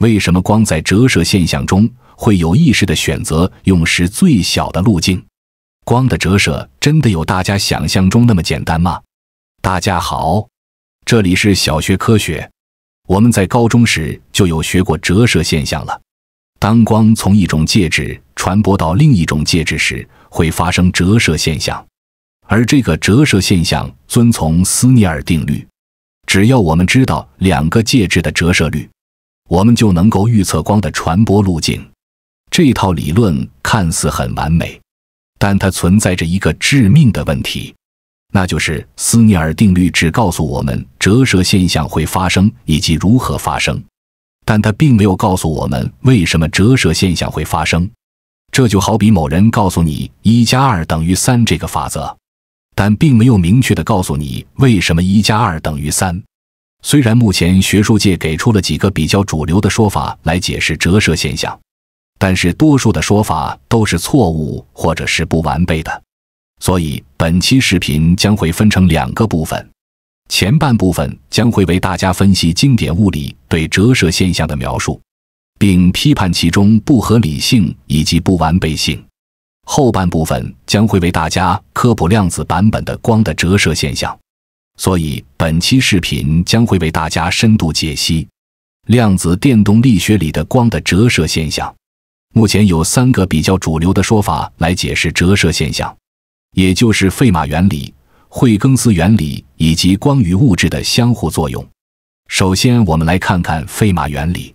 为什么光在折射现象中会有意识的选择用时最小的路径？光的折射真的有大家想象中那么简单吗？大家好，这里是小学科学。我们在高中时就有学过折射现象了。当光从一种介质传播到另一种介质时，会发生折射现象，而这个折射现象遵从斯涅尔定律。只要我们知道两个介质的折射率。我们就能够预测光的传播路径。这套理论看似很完美，但它存在着一个致命的问题，那就是斯涅尔定律只告诉我们折射现象会发生以及如何发生，但它并没有告诉我们为什么折射现象会发生。这就好比某人告诉你“一加二等于三”这个法则，但并没有明确的告诉你为什么一加二等于三。虽然目前学术界给出了几个比较主流的说法来解释折射现象，但是多数的说法都是错误或者是不完备的。所以本期视频将会分成两个部分，前半部分将会为大家分析经典物理对折射现象的描述，并批判其中不合理性以及不完备性；后半部分将会为大家科普量子版本的光的折射现象。所以，本期视频将会为大家深度解析量子电动力学里的光的折射现象。目前有三个比较主流的说法来解释折射现象，也就是费马原理、惠更斯原理以及光与物质的相互作用。首先，我们来看看费马原理。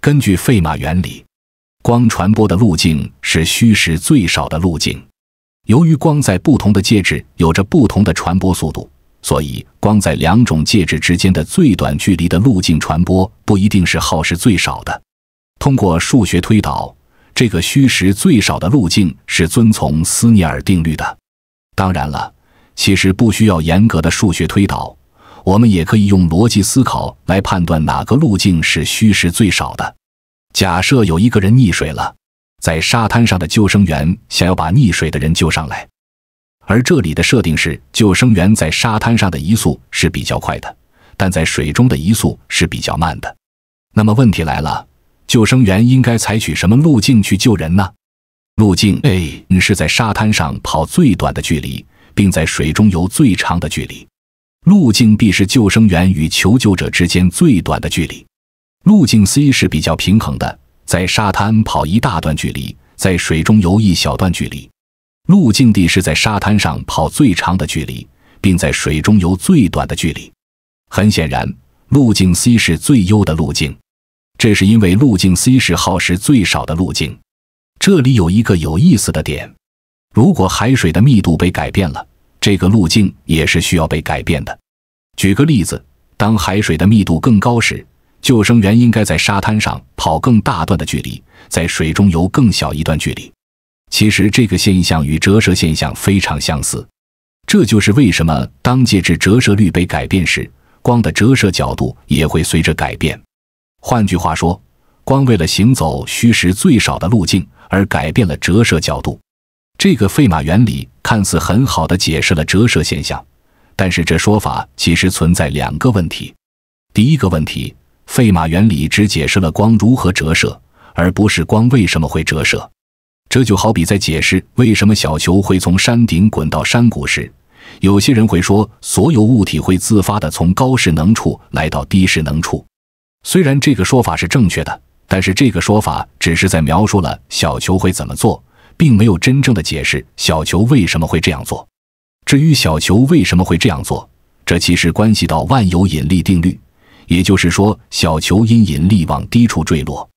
根据费马原理，光传播的路径是虚实最少的路径。由于光在不同的介质有着不同的传播速度。所以，光在两种介质之间的最短距离的路径传播不一定是耗时最少的。通过数学推导，这个虚实最少的路径是遵从斯涅尔定律的。当然了，其实不需要严格的数学推导，我们也可以用逻辑思考来判断哪个路径是虚实最少的。假设有一个人溺水了，在沙滩上的救生员想要把溺水的人救上来。而这里的设定是，救生员在沙滩上的移速是比较快的，但在水中的移速是比较慢的。那么问题来了，救生员应该采取什么路径去救人呢？路径 A 是在沙滩上跑最短的距离，并在水中游最长的距离；路径 B 是救生员与求救者之间最短的距离；路径 C 是比较平衡的，在沙滩跑一大段距离，在水中游一小段距离。路径 D 是在沙滩上跑最长的距离，并在水中游最短的距离。很显然，路径 C 是最优的路径，这是因为路径 C 是耗时最少的路径。这里有一个有意思的点：如果海水的密度被改变了，这个路径也是需要被改变的。举个例子，当海水的密度更高时，救生员应该在沙滩上跑更大段的距离，在水中游更小一段距离。其实这个现象与折射现象非常相似，这就是为什么当介质折射率被改变时，光的折射角度也会随着改变。换句话说，光为了行走虚实最少的路径而改变了折射角度。这个费马原理看似很好的解释了折射现象，但是这说法其实存在两个问题。第一个问题，费马原理只解释了光如何折射，而不是光为什么会折射。这就好比在解释为什么小球会从山顶滚到山谷时，有些人会说所有物体会自发地从高势能处来到低势能处。虽然这个说法是正确的，但是这个说法只是在描述了小球会怎么做，并没有真正的解释小球为什么会这样做。至于小球为什么会这样做，这其实关系到万有引力定律，也就是说，小球因引力往低处坠落。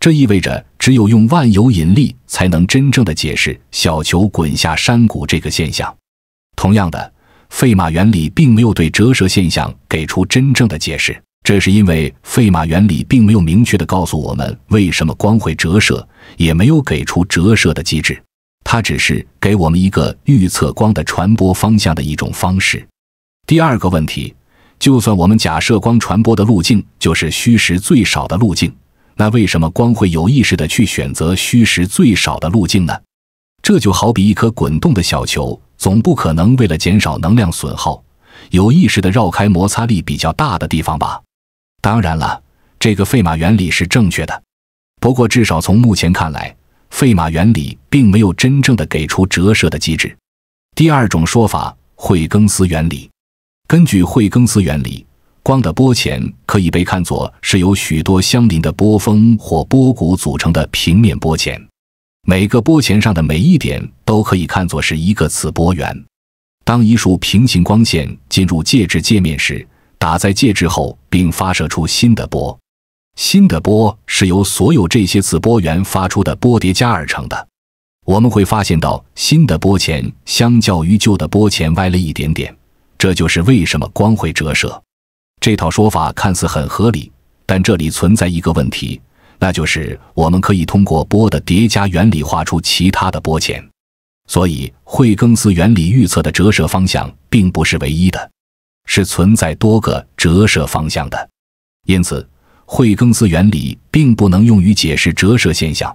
这意味着，只有用万有引力才能真正的解释小球滚下山谷这个现象。同样的，费马原理并没有对折射现象给出真正的解释，这是因为费马原理并没有明确的告诉我们为什么光会折射，也没有给出折射的机制，它只是给我们一个预测光的传播方向的一种方式。第二个问题，就算我们假设光传播的路径就是虚实最少的路径。那为什么光会有意识的去选择虚实最少的路径呢？这就好比一颗滚动的小球，总不可能为了减少能量损耗，有意识的绕开摩擦力比较大的地方吧？当然了，这个费马原理是正确的，不过至少从目前看来，费马原理并没有真正的给出折射的机制。第二种说法，惠更斯原理。根据惠更斯原理。光的波前可以被看作是由许多相邻的波峰或波谷组成的平面波前，每个波前上的每一点都可以看作是一个次波源。当一束平行光线进入介质界面时，打在介质后并发射出新的波，新的波是由所有这些次波源发出的波叠加而成的。我们会发现到新的波前相较于旧的波前歪了一点点，这就是为什么光会折射。这套说法看似很合理，但这里存在一个问题，那就是我们可以通过波的叠加原理画出其他的波前，所以惠更斯原理预测的折射方向并不是唯一的，是存在多个折射方向的。因此，惠更斯原理并不能用于解释折射现象。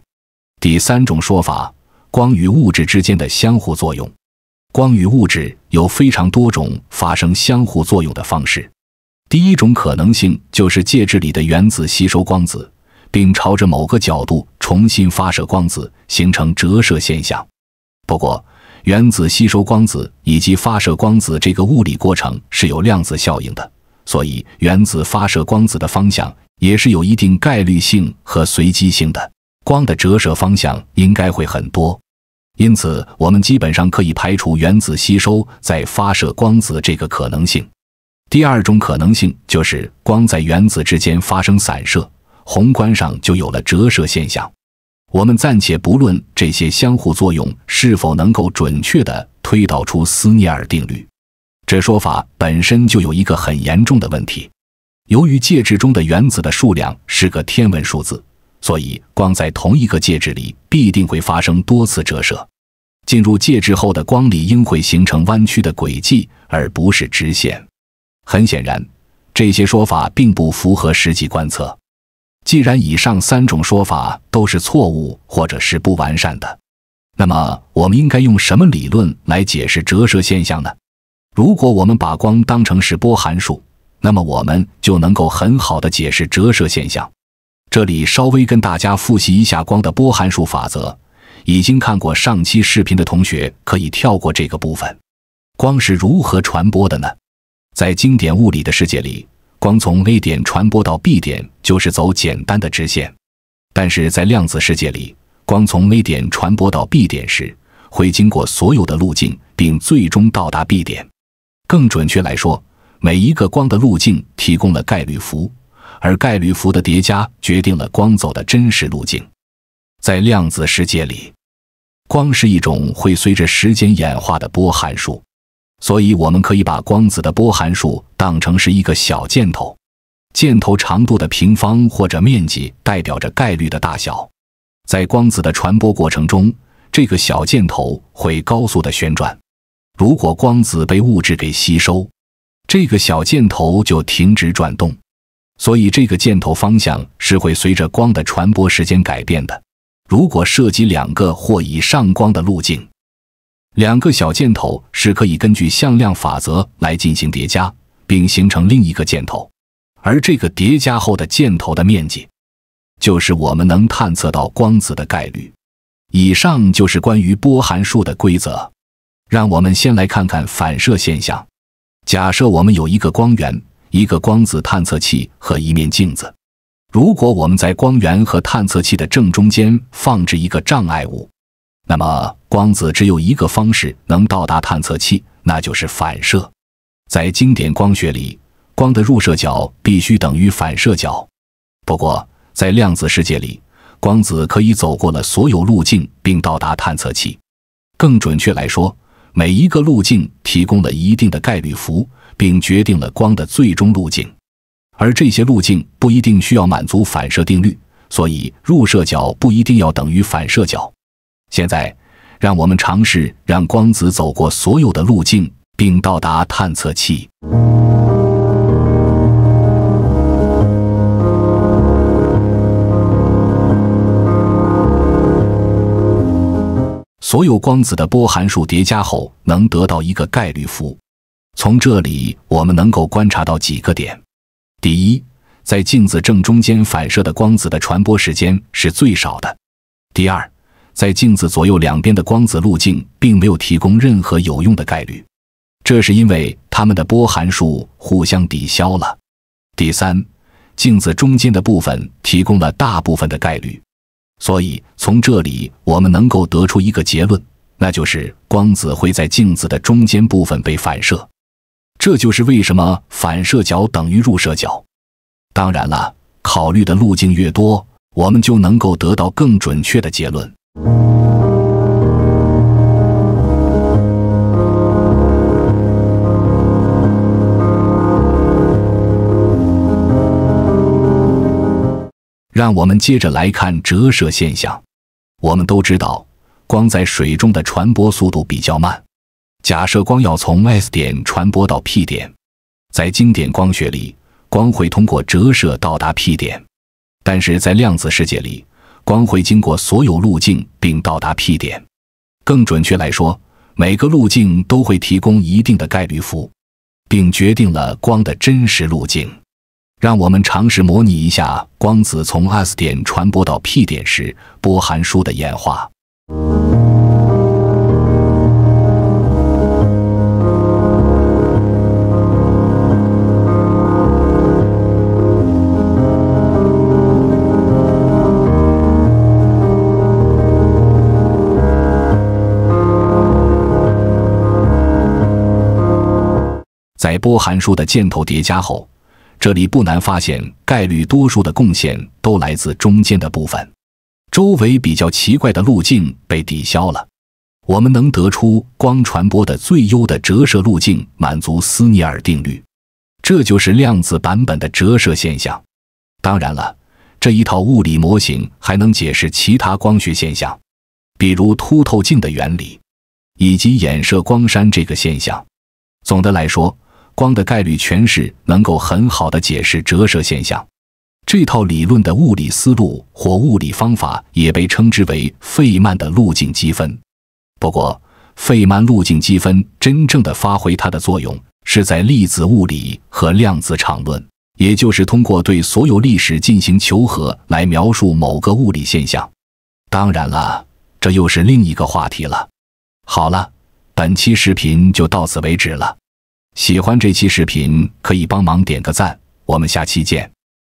第三种说法：光与物质之间的相互作用。光与物质有非常多种发生相互作用的方式。第一种可能性就是介质里的原子吸收光子，并朝着某个角度重新发射光子，形成折射现象。不过，原子吸收光子以及发射光子这个物理过程是有量子效应的，所以原子发射光子的方向也是有一定概率性和随机性的。光的折射方向应该会很多，因此我们基本上可以排除原子吸收再发射光子这个可能性。第二种可能性就是光在原子之间发生散射，宏观上就有了折射现象。我们暂且不论这些相互作用是否能够准确地推导出斯涅尔定律，这说法本身就有一个很严重的问题。由于介质中的原子的数量是个天文数字，所以光在同一个介质里必定会发生多次折射。进入介质后的光理应会形成弯曲的轨迹，而不是直线。很显然，这些说法并不符合实际观测。既然以上三种说法都是错误或者是不完善的，那么我们应该用什么理论来解释折射现象呢？如果我们把光当成是波函数，那么我们就能够很好的解释折射现象。这里稍微跟大家复习一下光的波函数法则。已经看过上期视频的同学可以跳过这个部分。光是如何传播的呢？在经典物理的世界里，光从 A 点传播到 B 点就是走简单的直线；但是在量子世界里，光从 A 点传播到 B 点时，会经过所有的路径，并最终到达 B 点。更准确来说，每一个光的路径提供了概率符，而概率符的叠加决定了光走的真实路径。在量子世界里，光是一种会随着时间演化的波函数。所以，我们可以把光子的波函数当成是一个小箭头，箭头长度的平方或者面积代表着概率的大小。在光子的传播过程中，这个小箭头会高速的旋转。如果光子被物质给吸收，这个小箭头就停止转动。所以，这个箭头方向是会随着光的传播时间改变的。如果涉及两个或以上光的路径。两个小箭头是可以根据向量法则来进行叠加，并形成另一个箭头，而这个叠加后的箭头的面积，就是我们能探测到光子的概率。以上就是关于波函数的规则。让我们先来看看反射现象。假设我们有一个光源、一个光子探测器和一面镜子，如果我们在光源和探测器的正中间放置一个障碍物，那么。光子只有一个方式能到达探测器，那就是反射。在经典光学里，光的入射角必须等于反射角。不过，在量子世界里，光子可以走过了所有路径并到达探测器。更准确来说，每一个路径提供了一定的概率符，并决定了光的最终路径。而这些路径不一定需要满足反射定律，所以入射角不一定要等于反射角。现在。让我们尝试让光子走过所有的路径，并到达探测器。所有光子的波函数叠加后，能得到一个概率符。从这里，我们能够观察到几个点：第一，在镜子正中间反射的光子的传播时间是最少的；第二。在镜子左右两边的光子路径并没有提供任何有用的概率，这是因为它们的波函数互相抵消了。第三，镜子中间的部分提供了大部分的概率，所以从这里我们能够得出一个结论，那就是光子会在镜子的中间部分被反射。这就是为什么反射角等于入射角。当然了，考虑的路径越多，我们就能够得到更准确的结论。让我们接着来看折射现象。我们都知道，光在水中的传播速度比较慢。假设光要从 S 点传播到 P 点，在经典光学里，光会通过折射到达 P 点，但是在量子世界里。光会经过所有路径并到达 P 点，更准确来说，每个路径都会提供一定的概率符，并决定了光的真实路径。让我们尝试模拟一下光子从 S 点传播到 P 点时波函数的演化。在波函数的箭头叠加后，这里不难发现，概率多数的贡献都来自中间的部分，周围比较奇怪的路径被抵消了。我们能得出光传播的最优的折射路径满足斯涅尔定律，这就是量子版本的折射现象。当然了，这一套物理模型还能解释其他光学现象，比如凸透镜的原理，以及衍射光栅这个现象。总的来说。光的概率诠释能够很好的解释折射现象，这套理论的物理思路或物理方法也被称之为费曼的路径积分。不过，费曼路径积分真正的发挥它的作用是在粒子物理和量子场论，也就是通过对所有历史进行求和来描述某个物理现象。当然了，这又是另一个话题了。好了，本期视频就到此为止了。喜欢这期视频，可以帮忙点个赞，我们下期见。